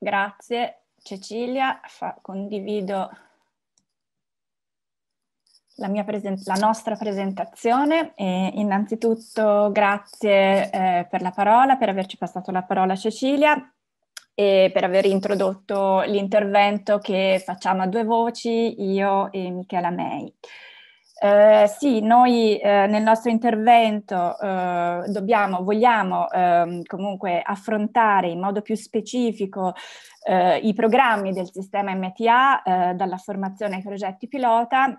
Grazie Cecilia, Fa, condivido la, la, nostra presentazione e innanzitutto grazie eh, per la parola, per averci passato la parola Cecilia e per aver introdotto l'intervento che facciamo a due voci io e Michela May. Eh, sì, noi eh, nel nostro intervento eh, dobbiamo, vogliamo ehm, comunque affrontare in modo più specifico eh, i programmi del sistema MTA eh, dalla formazione ai progetti pilota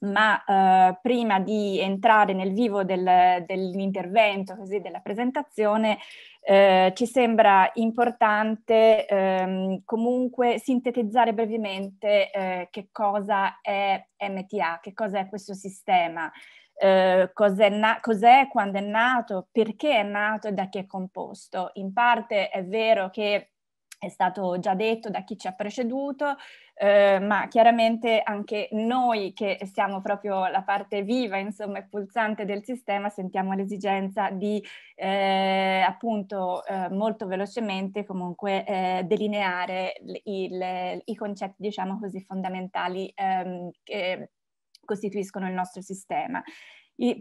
ma eh, prima di entrare nel vivo del, dell'intervento, così, della presentazione, eh, ci sembra importante ehm, comunque sintetizzare brevemente eh, che cosa è MTA, che cosa è questo sistema, eh, cos'è, na- cos'è, quando è nato, perché è nato e da chi è composto. In parte è vero che è stato già detto da chi ci ha preceduto, eh, ma chiaramente anche noi che siamo proprio la parte viva, insomma, e pulsante del sistema, sentiamo l'esigenza di eh, appunto eh, molto velocemente comunque eh, delineare il, il, i concetti, diciamo così, fondamentali ehm, che costituiscono il nostro sistema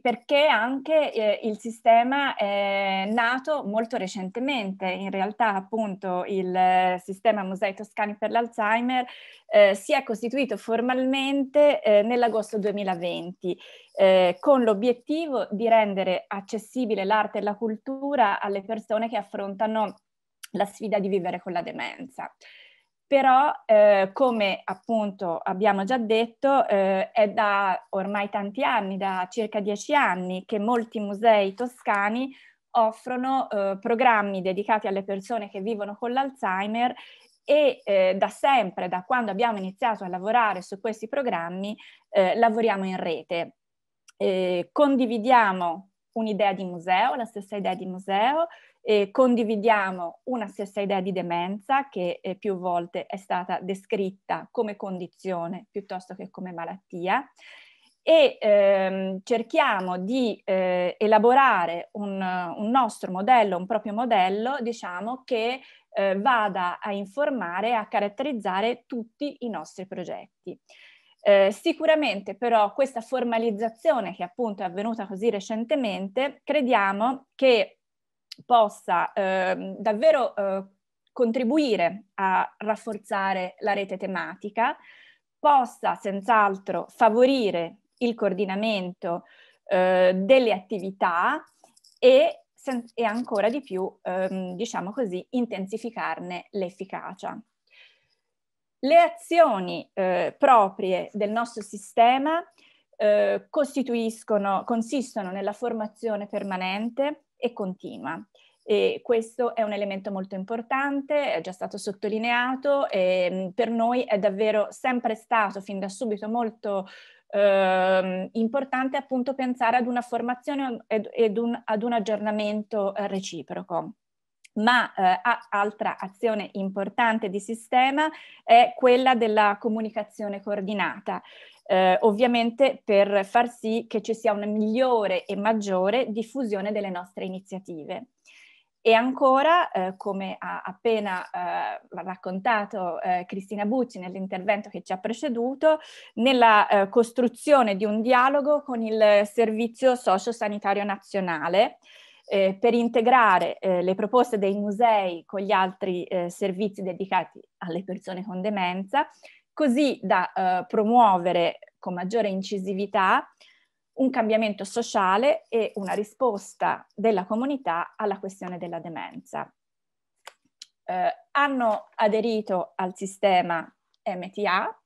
perché anche eh, il sistema è nato molto recentemente, in realtà appunto il eh, sistema Musei Toscani per l'Alzheimer eh, si è costituito formalmente eh, nell'agosto 2020 eh, con l'obiettivo di rendere accessibile l'arte e la cultura alle persone che affrontano la sfida di vivere con la demenza però eh, come appunto abbiamo già detto eh, è da ormai tanti anni, da circa dieci anni, che molti musei toscani offrono eh, programmi dedicati alle persone che vivono con l'Alzheimer e eh, da sempre, da quando abbiamo iniziato a lavorare su questi programmi, eh, lavoriamo in rete. Eh, condividiamo un'idea di museo, la stessa idea di museo, eh, condividiamo una stessa idea di demenza che eh, più volte è stata descritta come condizione piuttosto che come malattia e ehm, cerchiamo di eh, elaborare un, un, nostro modello, un proprio modello, diciamo, che eh, vada a informare, a caratterizzare tutti i nostri progetti. Eh, sicuramente però questa formalizzazione che appunto è avvenuta così recentemente, crediamo che possa eh, davvero eh, contribuire a rafforzare la rete tematica, possa senz'altro favorire il coordinamento eh, delle attività e, e, ancora di più, ehm, diciamo così, intensificarne l'efficacia le azioni eh, proprie del nostro sistema eh, consistono nella formazione permanente e continua. E questo è un elemento molto importante, è già stato sottolineato e mm, per noi è davvero sempre stato fin da subito molto eh, importante appunto pensare ad una formazione ed, ed un, ad un aggiornamento eh, reciproco ma eh, altra azione importante di sistema è quella della comunicazione coordinata. Eh, ovviamente per far sì che ci sia una migliore e maggiore diffusione delle nostre iniziative. E ancora, eh, come ha appena eh, raccontato eh, Cristina Bucci nell'intervento che ci ha preceduto, nella eh, costruzione di un dialogo con il Servizio Sociosanitario Nazionale, eh, per integrare eh, le proposte dei musei con gli altri eh, servizi dedicati alle persone con demenza, così da eh, promuovere con maggiore incisività un cambiamento sociale e una risposta della comunità alla questione della demenza. Eh, hanno aderito al sistema MTA,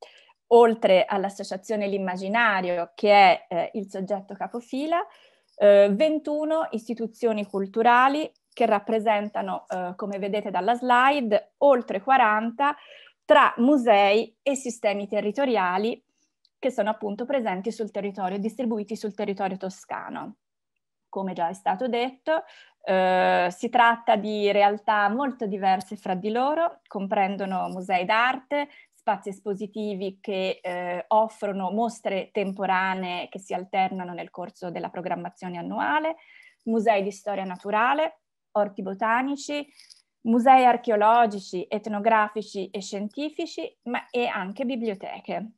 oltre all'associazione L'Immaginario, che è eh, il soggetto capofila, eh, 21 istituzioni culturali che rappresentano, eh, come vedete dalla slide, oltre 40 tra musei e sistemi territoriali che sono appunto presenti sul territorio, distribuiti sul territorio toscano. Come già è stato detto, eh, si tratta di realtà molto diverse fra di loro, comprendono musei d'arte, spazi espositivi che eh, offrono mostre temporanee che si alternano nel corso della programmazione annuale, musei di storia naturale, orti botanici, musei archeologici, etnografici e scientifici, ma e anche biblioteche.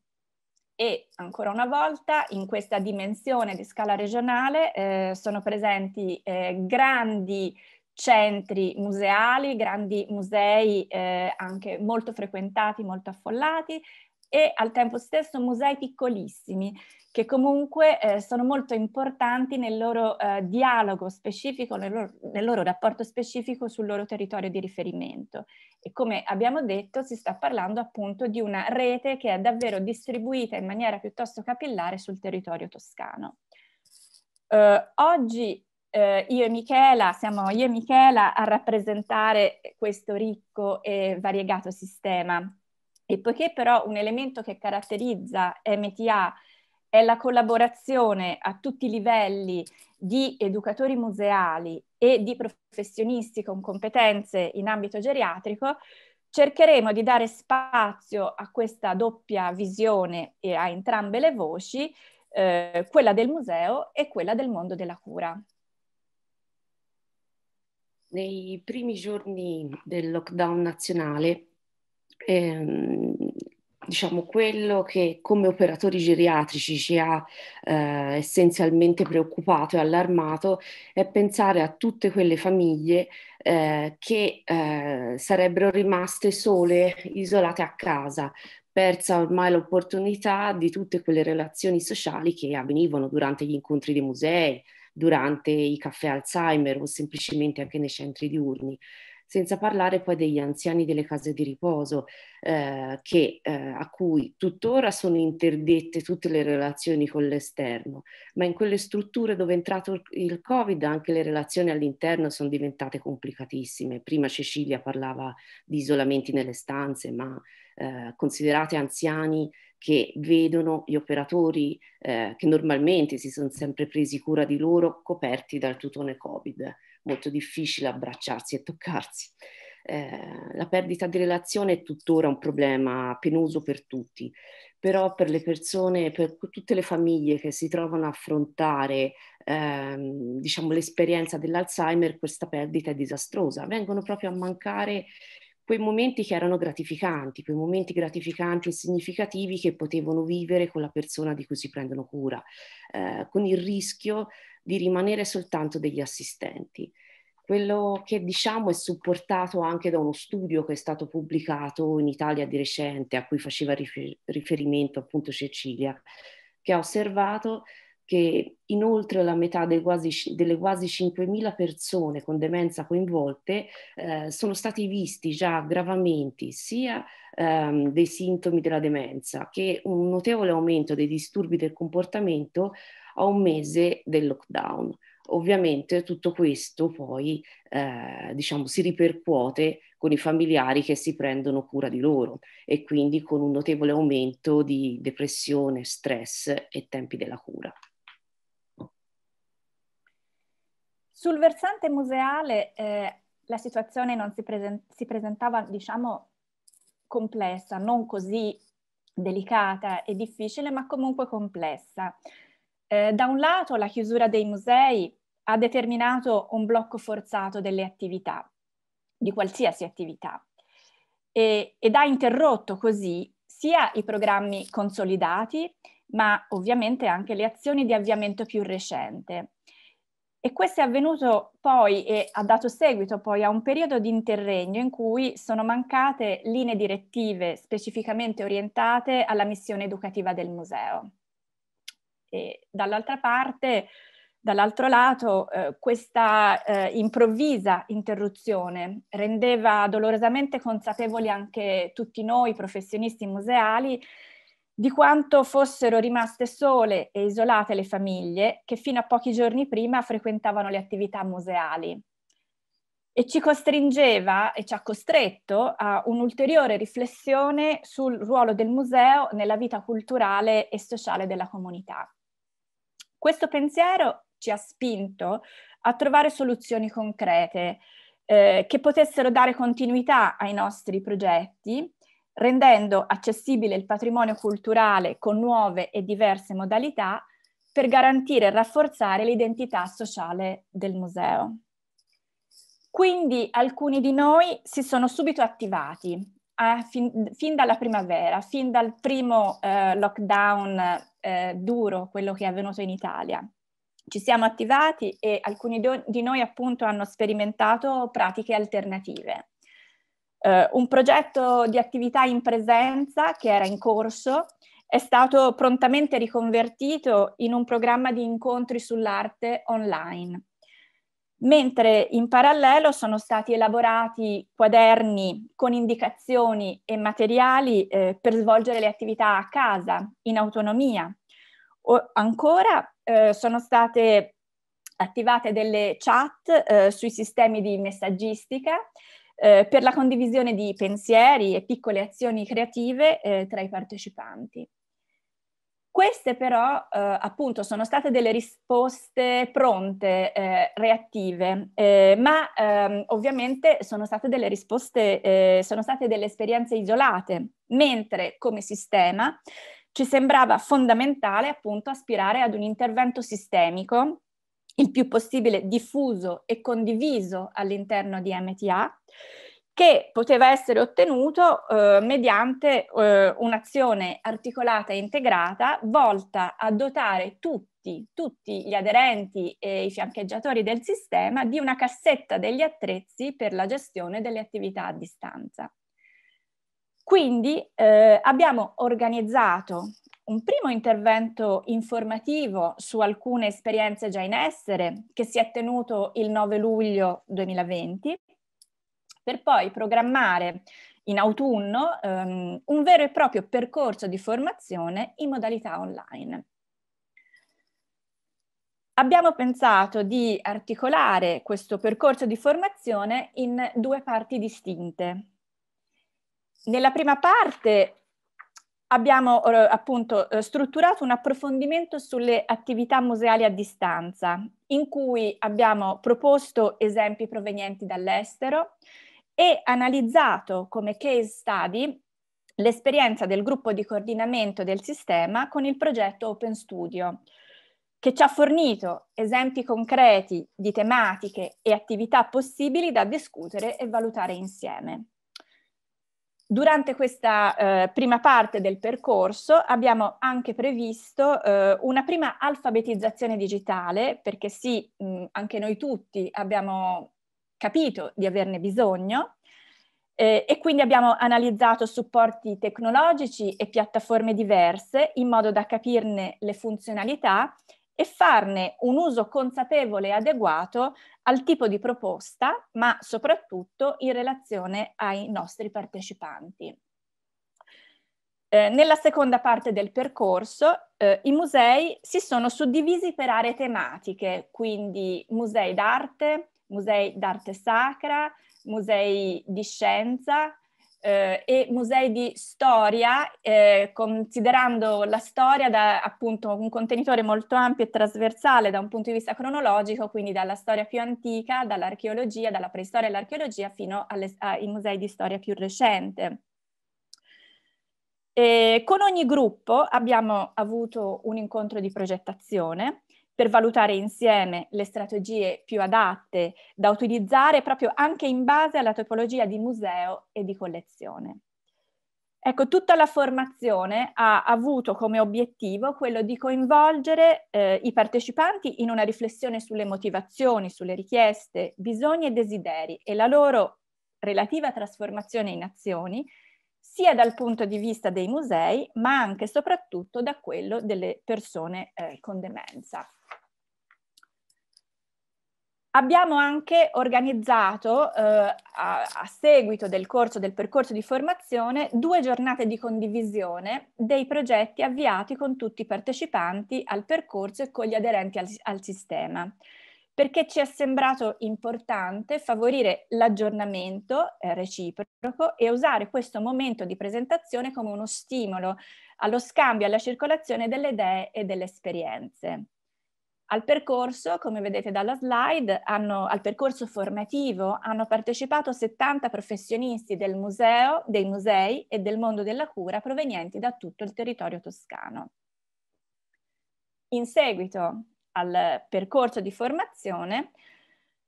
E ancora una volta in questa dimensione di scala regionale eh, sono presenti eh, grandi centri museali, grandi musei eh, anche molto frequentati, molto affollati e al tempo stesso musei piccolissimi che comunque eh, sono molto importanti nel loro eh, dialogo specifico, nel loro, nel loro, rapporto specifico sul loro territorio di riferimento. E come abbiamo detto si sta parlando appunto di una rete che è davvero distribuita in maniera piuttosto capillare sul territorio toscano. Eh, oggi eh, io e Michela, siamo io e Michela a rappresentare questo ricco e variegato sistema. E poiché però un elemento che caratterizza MTA è la collaborazione a tutti i livelli di educatori museali e di professionisti con competenze in ambito geriatrico, cercheremo di dare spazio a questa doppia visione e a entrambe le voci, eh, quella del museo e quella del mondo della cura nei primi giorni del lockdown nazionale, ehm, diciamo quello che come operatori geriatrici ci ha eh, essenzialmente preoccupato e allarmato è pensare a tutte quelle famiglie eh, che eh, sarebbero rimaste sole, isolate a casa, persa ormai l'opportunità di tutte quelle relazioni sociali che avvenivano durante gli incontri dei musei, durante i caffè Alzheimer o semplicemente anche nei centri diurni senza parlare poi degli anziani delle case di riposo eh, che, eh, a cui tuttora sono interdette tutte le relazioni con l'esterno, ma in quelle strutture dove è entrato il Covid anche le relazioni all'interno sono diventate complicatissime. Prima Cecilia parlava di isolamenti nelle stanze, ma eh, considerate anziani che vedono gli operatori eh, che normalmente si sono sempre presi cura di loro coperti dal tutone Covid. Molto difficile abbracciarsi e toccarsi. Eh, la perdita di relazione è tuttora un problema penoso per tutti, però per le persone, per tutte le famiglie che si trovano a affrontare ehm, diciamo, l'esperienza dell'Alzheimer, questa perdita è disastrosa. Vengono proprio a mancare quei momenti che erano gratificanti, quei momenti gratificanti e significativi che potevano vivere con la persona di cui si prendono cura, eh, con il rischio di rimanere soltanto degli assistenti. Quello che diciamo è supportato anche da uno studio che è stato pubblicato in Italia di recente, a cui faceva rifer- riferimento appunto Cecilia, che ha osservato che inoltre la metà quasi, delle quasi 5.000 persone con demenza coinvolte eh, sono stati visti già aggravamenti sia ehm, dei sintomi della demenza che un notevole aumento dei disturbi del comportamento a un mese del lockdown. Ovviamente tutto questo poi eh, diciamo, si ripercuote con i familiari che si prendono cura di loro e quindi con un notevole aumento di depressione, stress e tempi della cura. Sul versante museale eh, la situazione non si, presen- si presentava, diciamo, complessa, non così delicata e difficile, ma comunque complessa. Eh, da un lato la chiusura dei musei ha determinato un blocco forzato delle attività, di qualsiasi attività, e, ed ha interrotto così sia i programmi consolidati, ma ovviamente anche le azioni di avviamento più recente. E questo è avvenuto poi e ha dato seguito poi a un periodo di interregno in cui sono mancate linee direttive specificamente orientate alla missione educativa del museo. E dall'altra parte, dall'altro lato, eh, questa eh, improvvisa interruzione rendeva dolorosamente consapevoli anche tutti noi professionisti museali di quanto fossero rimaste sole e isolate le famiglie che fino a pochi giorni prima frequentavano le attività museali. E ci costringeva e ci ha costretto a un'ulteriore riflessione sul ruolo del museo nella vita culturale e sociale della comunità. Questo pensiero ci ha spinto a trovare soluzioni concrete eh, che potessero dare continuità ai nostri progetti rendendo accessibile il patrimonio culturale con nuove e diverse modalità per garantire e rafforzare l'identità sociale del museo. Quindi alcuni di noi si sono subito attivati eh, fin, fin, dalla primavera, fin dal primo eh, lockdown eh, duro, quello che è avvenuto in Italia. Ci siamo attivati e alcuni di noi appunto hanno sperimentato pratiche alternative. Uh, un progetto di attività in presenza che era in corso è stato prontamente riconvertito in un programma di incontri sull'arte online. Mentre in parallelo sono stati elaborati quaderni con indicazioni e materiali eh, per svolgere le attività a casa, in autonomia. O ancora eh, sono state attivate delle chat eh, sui sistemi di messaggistica eh, per la condivisione di pensieri e piccole azioni creative eh, tra i partecipanti. Queste però eh, appunto sono state delle risposte pronte, eh, reattive, eh, ma ehm, ovviamente sono state delle risposte, eh, sono state delle esperienze isolate, mentre come sistema ci sembrava fondamentale appunto aspirare ad un intervento sistemico il più possibile diffuso e condiviso all'interno di MTA, che poteva essere ottenuto eh, mediante eh, un'azione articolata e integrata volta a dotare tutti, tutti gli aderenti e i fiancheggiatori del sistema di una cassetta degli attrezzi per la gestione delle attività a distanza. Quindi eh, abbiamo organizzato un primo intervento informativo su alcune esperienze già in essere che si è tenuto il 9 luglio 2020 per poi programmare in autunno um, un vero e proprio percorso di formazione in modalità online. Abbiamo pensato di articolare questo percorso di formazione in due parti distinte. Nella prima parte abbiamo eh, appunto eh, strutturato un approfondimento sulle attività museali a distanza, in cui abbiamo proposto esempi provenienti dall'estero, e analizzato come case study l'esperienza del gruppo di coordinamento del sistema con il progetto Open Studio, che ci ha fornito esempi concreti di tematiche e attività possibili da discutere e valutare insieme. Durante questa eh, prima parte del percorso abbiamo anche previsto eh, una prima alfabetizzazione digitale, perché sì, mh, anche noi tutti abbiamo capito di averne bisogno eh, e quindi abbiamo analizzato supporti tecnologici e piattaforme diverse in modo da capirne le funzionalità e farne un uso consapevole e adeguato al tipo di proposta, ma soprattutto in relazione ai nostri partecipanti. Eh, nella seconda parte del percorso eh, i musei si sono suddivisi per aree tematiche, quindi musei d'arte, musei d'arte sacra, musei di scienza eh, e musei di storia, eh, considerando la storia da appunto un contenitore molto ampio e trasversale da un punto di vista cronologico, quindi dalla storia più antica, dall'archeologia, dalla preistoria all'archeologia fino alle, ai musei di storia più recente. E con ogni gruppo abbiamo avuto un incontro di progettazione per valutare insieme le strategie più adatte da utilizzare proprio anche in base alla topologia di museo e di collezione. Ecco, tutta la formazione ha avuto come obiettivo quello di coinvolgere eh, i partecipanti in una riflessione sulle motivazioni, sulle richieste, bisogni e desideri e la loro relativa trasformazione in azioni, sia dal punto di vista dei musei, ma anche e soprattutto da quello delle persone eh, con demenza. Abbiamo anche organizzato, eh, a, a, seguito del corso, del percorso di formazione, due giornate di condivisione dei progetti avviati con tutti i partecipanti al percorso e con gli aderenti al, al sistema, perché ci è sembrato importante favorire l'aggiornamento eh, reciproco e usare questo momento di presentazione come uno stimolo allo scambio e alla circolazione delle idee e delle esperienze. Al percorso, come vedete dalla slide, hanno, al percorso formativo hanno partecipato 70 professionisti del museo, dei musei e del mondo della cura provenienti da tutto il territorio toscano. In seguito al percorso di formazione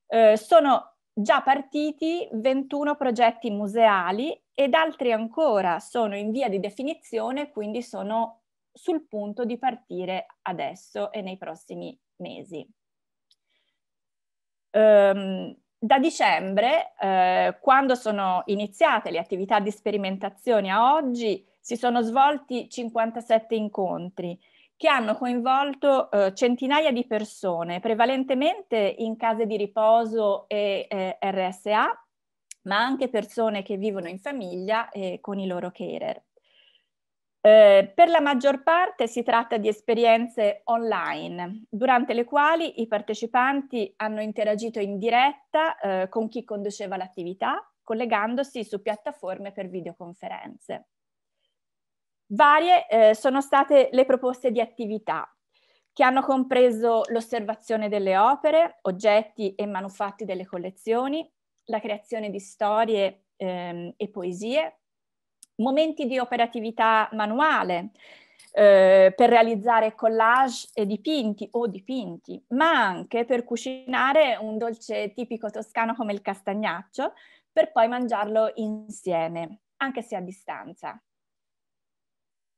eh, sono già partiti 21 progetti museali ed altri ancora sono in via di definizione, quindi sono sul punto di partire adesso e nei prossimi mesi. Um, da dicembre, eh, quando sono iniziate le attività di sperimentazione a oggi, si sono svolti 57 incontri che hanno coinvolto eh, centinaia di persone, prevalentemente in case di riposo e eh, RSA, ma anche persone che vivono in famiglia e con i loro carer. Eh, per la maggior parte si tratta di esperienze online, durante le quali i partecipanti hanno interagito in diretta eh, con chi conduceva l'attività, collegandosi su piattaforme per videoconferenze. Varie eh, sono state le proposte di attività, che hanno compreso l'osservazione delle opere, oggetti e manufatti delle collezioni, la creazione di storie ehm, e poesie, momenti di operatività manuale eh, per realizzare collage e dipinti o dipinti, ma anche per cucinare un dolce tipico toscano come il castagnaccio, per poi mangiarlo insieme, anche se a distanza.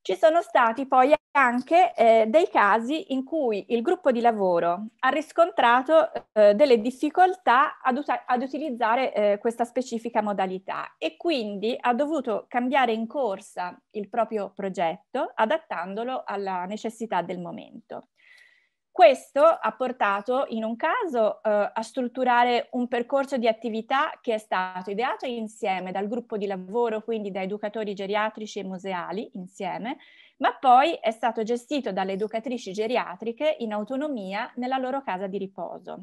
Ci sono stati poi anche eh, dei casi in cui il gruppo di lavoro ha riscontrato eh, delle difficoltà ad, usa- ad utilizzare eh, questa specifica modalità e quindi ha dovuto cambiare in corsa il proprio progetto adattandolo alla necessità del momento. Questo ha portato in un caso eh, a strutturare un percorso di attività che è stato ideato insieme dal gruppo di lavoro, quindi da educatori geriatrici e museali insieme, ma poi è stato gestito dalle educatrici geriatriche in autonomia nella loro casa di riposo.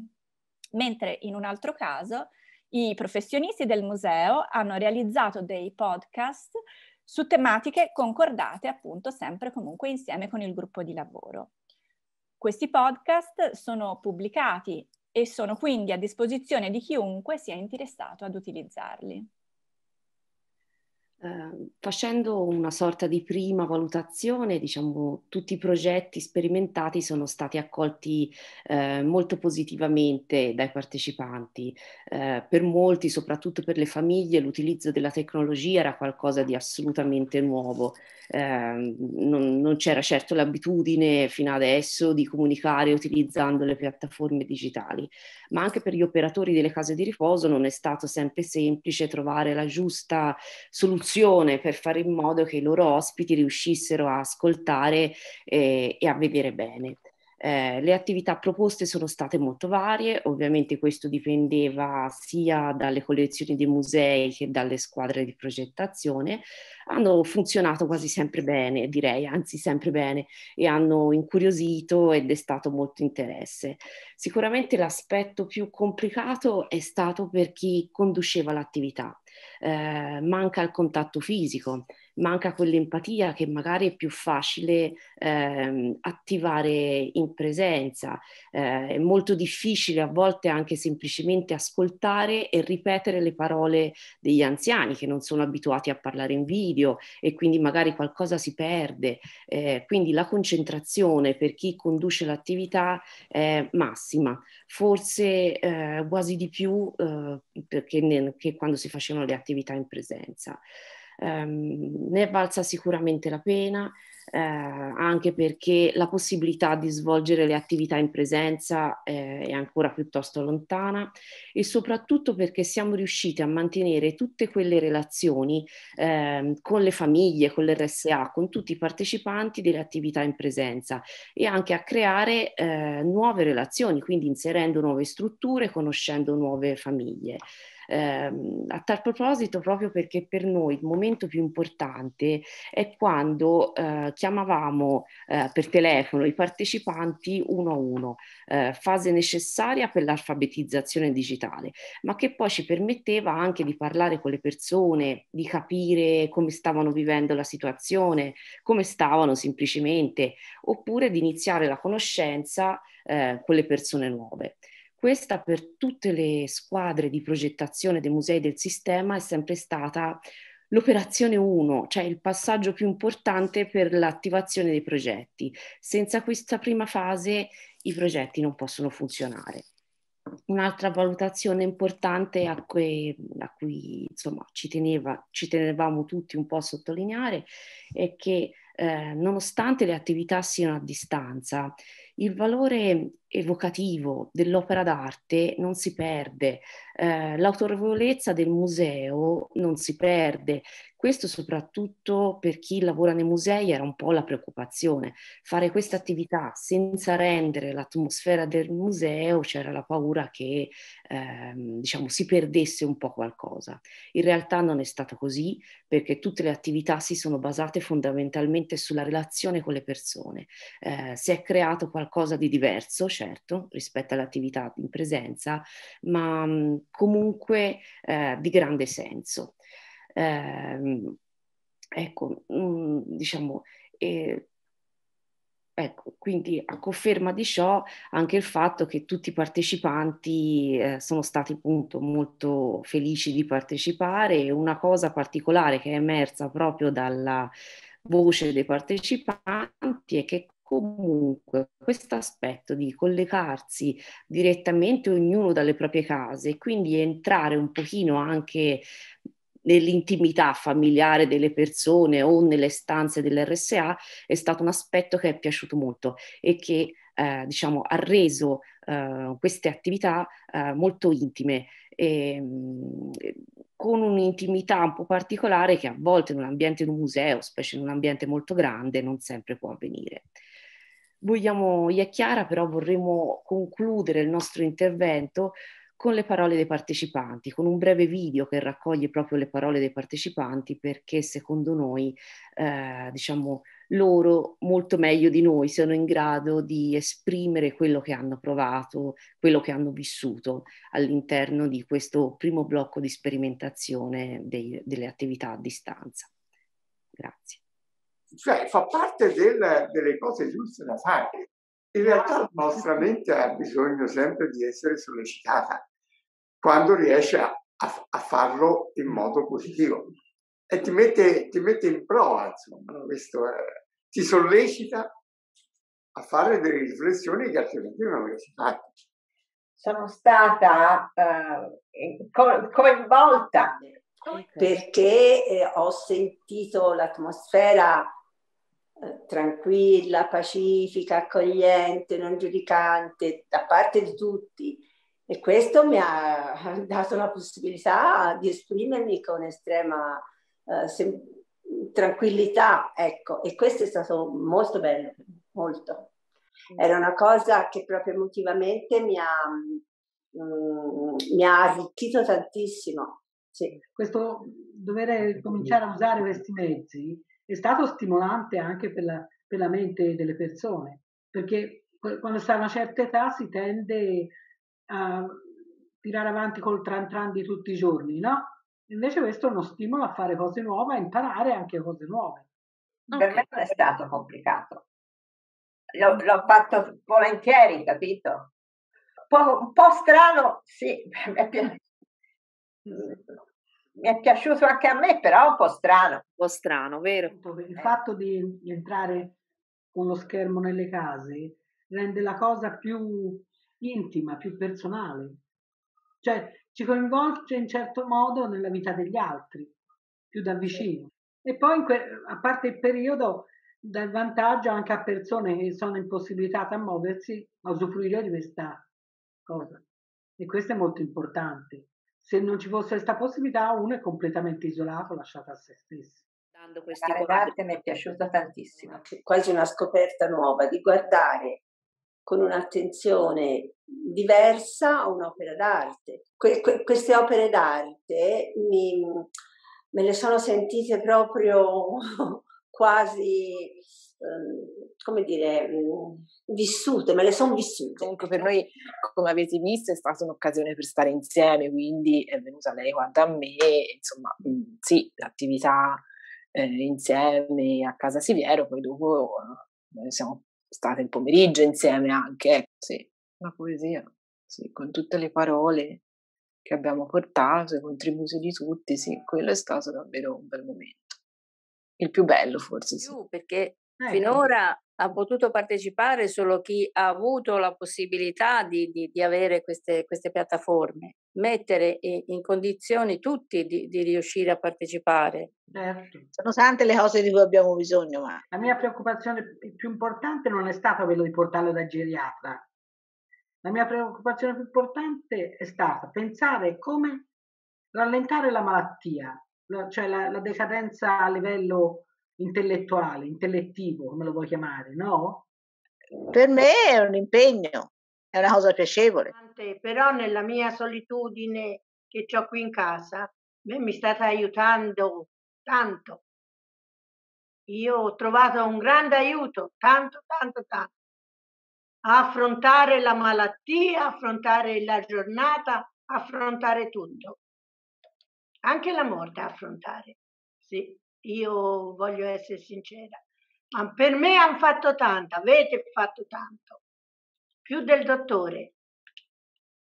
Mentre in un altro caso i professionisti del museo hanno realizzato dei podcast su tematiche concordate appunto sempre comunque insieme con il gruppo di lavoro. Questi podcast sono pubblicati e sono quindi a disposizione di chiunque sia interessato ad utilizzarli. Ehm, facendo una sorta di prima valutazione, diciamo, tutti i progetti sperimentati sono stati accolti eh, molto positivamente dai partecipanti. Eh, per molti, soprattutto per le famiglie, l'utilizzo della tecnologia era qualcosa di assolutamente nuovo. Ehm, non, non, c'era certo l'abitudine fino adesso di comunicare utilizzando le piattaforme digitali, ma anche per gli operatori delle case di riposo non è stato sempre semplice trovare la giusta soluzione produzione per fare in modo che i loro ospiti riuscissero a ascoltare eh, e a vedere bene. Eh, le attività proposte sono state molto varie, ovviamente questo dipendeva sia dalle collezioni dei musei che dalle squadre di progettazione. Hanno funzionato quasi sempre bene, direi, anzi sempre bene, e hanno incuriosito ed è stato molto interesse. Sicuramente l'aspetto più complicato è stato per chi conduceva l'attività eh, manca il contatto fisico, manca quell'empatia che magari è più facile eh, attivare in presenza. Eh, è molto difficile a volte anche semplicemente ascoltare e ripetere le parole degli anziani che non sono abituati a parlare in video e quindi magari qualcosa si perde. Eh, quindi la concentrazione per chi conduce l'attività è massima, forse eh, quasi di più eh, perché ne, che quando si facevano le attività in presenza. Ehm, ne è valsa sicuramente la pena, eh, anche perché la possibilità di svolgere le attività in presenza eh, è ancora piuttosto lontana e soprattutto perché siamo riusciti a mantenere tutte quelle relazioni eh, con le famiglie, con l'RSA, con tutti i partecipanti delle attività in presenza e anche a creare eh, nuove relazioni, quindi inserendo nuove strutture, conoscendo nuove famiglie. Eh, a tal proposito, proprio perché per noi il momento più importante è quando eh, chiamavamo eh, per telefono i partecipanti uno a uno, eh, fase necessaria per l'alfabetizzazione digitale, ma che poi ci permetteva anche di parlare con le persone, di capire come stavano vivendo la situazione, come stavano semplicemente, oppure di iniziare la conoscenza eh, con le persone nuove. Questa per tutte le squadre di progettazione dei musei del sistema è sempre stata l'operazione 1, cioè il passaggio più importante per l'attivazione dei progetti. Senza questa prima fase i progetti non possono funzionare. Un'altra valutazione importante a cui, a cui insomma, ci, teneva, ci, tenevamo tutti un po' a sottolineare è che eh, nonostante le attività siano a distanza, il valore evocativo dell'opera d'arte non si perde, eh, l'autorevolezza del museo non si perde. Questo soprattutto per chi lavora nei musei era un po' la preoccupazione. Fare questa attività senza rendere l'atmosfera del museo c'era la paura che ehm, diciamo, si perdesse un po' qualcosa. In realtà non è stato così perché tutte le attività si sono basate fondamentalmente sulla relazione con le persone. Eh, si è creato qualcosa qualcosa di diverso, certo, rispetto all'attività in presenza, ma mm, comunque eh, di grande senso. Eh, ecco, mm, diciamo, eh, Ecco, quindi a conferma di ciò anche il fatto che tutti i partecipanti eh, sono stati appunto molto felici di partecipare e una cosa particolare che è emersa proprio dalla voce dei partecipanti è che comunque questo aspetto di collegarsi direttamente ognuno dalle proprie case e quindi entrare un pochino anche nell'intimità familiare delle persone o nelle stanze dell'RSA è stato un aspetto che è piaciuto molto e che eh, diciamo, ha reso eh, queste attività eh, molto intime. E, ehm, con un'intimità un po' particolare che a volte in un ambiente di un museo, specie in un ambiente molto grande, non sempre può avvenire. Vogliamo, è chiara, però vorremmo concludere il nostro intervento con le parole dei partecipanti, con un breve video che raccoglie proprio le parole dei partecipanti perché secondo noi, eh, diciamo, loro molto meglio di noi sono in grado di esprimere quello che hanno provato, quello che hanno vissuto all'interno di questo primo blocco di sperimentazione dei, delle attività a distanza. Grazie cioè fa parte del, delle cose giuste da fare. In realtà la nostra mente ha bisogno sempre di essere sollecitata quando riesce a, a, a farlo in modo positivo e ti mette, ti mette in prova, insomma, Questo, eh, ti sollecita a fare delle riflessioni che altrimenti non avresti fatto. Sono stata eh, co- coinvolta perché eh, ho sentito l'atmosfera eh, tranquilla, pacifica, accogliente, non giudicante da parte di tutti e questo mi ha dato la possibilità di esprimermi con estrema eh, sem- tranquillità, ecco, e questo è stato molto bello, molto. Era una cosa che proprio emotivamente mi ha, mh, mm, mi ha arricchito tantissimo. Sì. Questo dovere cominciare a usare questi mezzi è stato stimolante anche per la, per la mente delle persone, perché quando si ha una certa età si tende a tirare avanti col tran tran di tutti i giorni, no? Invece questo è uno stimolo a fare cose nuove, a imparare anche cose nuove. Okay. Per me non è stato complicato. L'ho, l'ho fatto volentieri, capito? Po', un po' strano, sì, mi è piaciuto anche a me, però è un po' strano. Un po' strano, vero? Certo, il fatto di entrare con lo schermo nelle case rende la cosa più intima, più personale. Cioè ci coinvolge in certo modo nella vita degli altri, più da vicino. E poi, a parte il periodo, dà il vantaggio anche a persone che sono impossibilitate a muoversi a usufruire di questa cosa. E questo è molto importante se non ci fosse questa possibilità uno è completamente isolato, lasciato a se stesso. questa regate mi è piaciuta tantissimo, quasi una scoperta nuova di guardare con un'attenzione diversa un'opera d'arte. Que- que- queste opere d'arte mi, me le sono sentite proprio quasi Ehm, come dire, mm, vissute, me le sono vissute. Comunque per noi, come avete visto, è stata un'occasione per stare insieme, quindi è venuta lei guarda a me, insomma, mm, sì, l'attività eh, insieme a Casa Siviero, poi dopo eh, siamo state il pomeriggio insieme anche, ecco, sì, la poesia, sì, con tutte le parole che abbiamo portato, i contributi di tutti, sì, quello è stato davvero un bel momento il più bello forse. Più, sì. Perché eh, ecco. Finora ha potuto partecipare solo chi ha avuto la possibilità di, di, di avere queste, queste, piattaforme, mettere in condizioni tutti di, di riuscire a partecipare. Certo. Sono tante le cose di cui abbiamo bisogno. Ma... La mia preoccupazione più importante non è stata quella di portarlo da geriatra. La mia preoccupazione più importante è stata pensare come rallentare la malattia, cioè la, la decadenza a livello intellettuale, intellettivo, come lo vuoi chiamare, no? Per eh, me è un impegno, è una cosa piacevole. Però nella mia solitudine che ho qui in casa, mi state aiutando tanto. Io ho trovato un grande aiuto, tanto, tanto, tanto. affrontare la malattia, affrontare la giornata, affrontare tutto. Anche la morte affrontare, sì io voglio essere sincera, ma per me hanno fatto tanto, avete fatto tanto, più del dottore.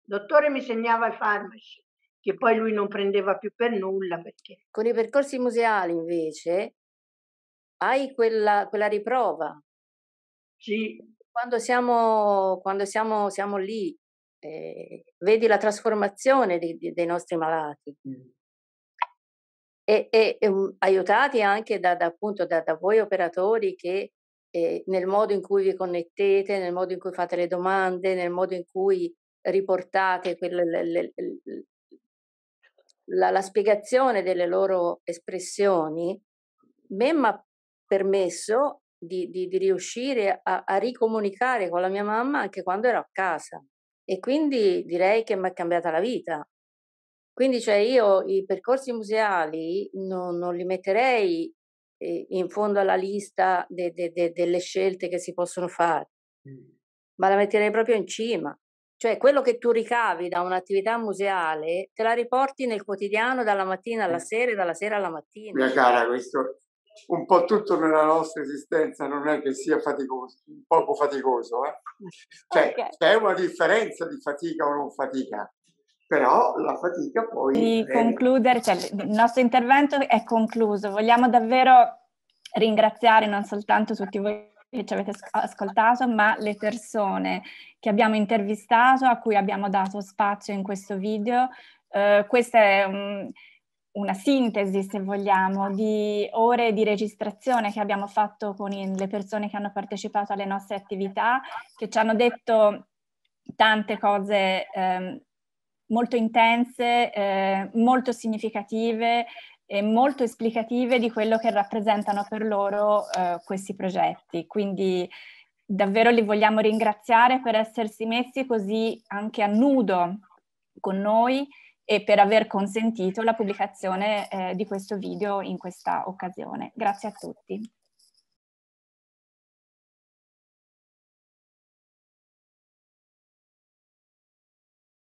Il dottore mi segnava i farmaci, che poi lui non prendeva più per nulla. Perché... Con i percorsi museali invece hai quella, quella riprova. Sì. Quando siamo, quando siamo, siamo lì, eh, vedi la trasformazione di, di, dei nostri malati. Mm e, e, um, aiutati anche da, da, appunto, da, da voi operatori che eh, nel modo in cui vi connettete, nel modo in cui fate le domande, nel modo in cui riportate quelle, le, le, la, la, spiegazione delle loro espressioni, mi ha permesso di, di, di riuscire a, a, ricomunicare con la mia mamma anche quando ero a casa. E quindi direi che mi ha cambiata la vita. Quindi cioè io i percorsi museali non, non li metterei eh, in fondo alla lista de, de, de, delle scelte che si possono fare, mm. ma la metterei proprio in cima. Cioè quello che tu ricavi da un'attività museale te la riporti nel quotidiano dalla mattina alla sera e dalla sera alla mattina. Mia cara, questo un po' tutto nella nostra esistenza non è che sia faticoso, poco faticoso. Eh? Cioè, okay. C'è una differenza di fatica o non fatica, però la fatica poi... Di è... concludere, cioè il nostro intervento è concluso, vogliamo davvero ringraziare non soltanto tutti voi che ci avete ascoltato, ma le persone che abbiamo intervistato, a cui abbiamo dato spazio in questo video. Eh, questa è un, una sintesi, se vogliamo, di ore di registrazione che abbiamo fatto con il, le persone che hanno partecipato alle nostre attività, che ci hanno detto tante cose eh, molto intense, eh, molto significative e molto esplicative di quello che rappresentano per loro eh, questi progetti. Quindi davvero li vogliamo ringraziare per essersi messi così anche a nudo con noi e per aver consentito la pubblicazione eh, di questo video in questa occasione. Grazie a tutti.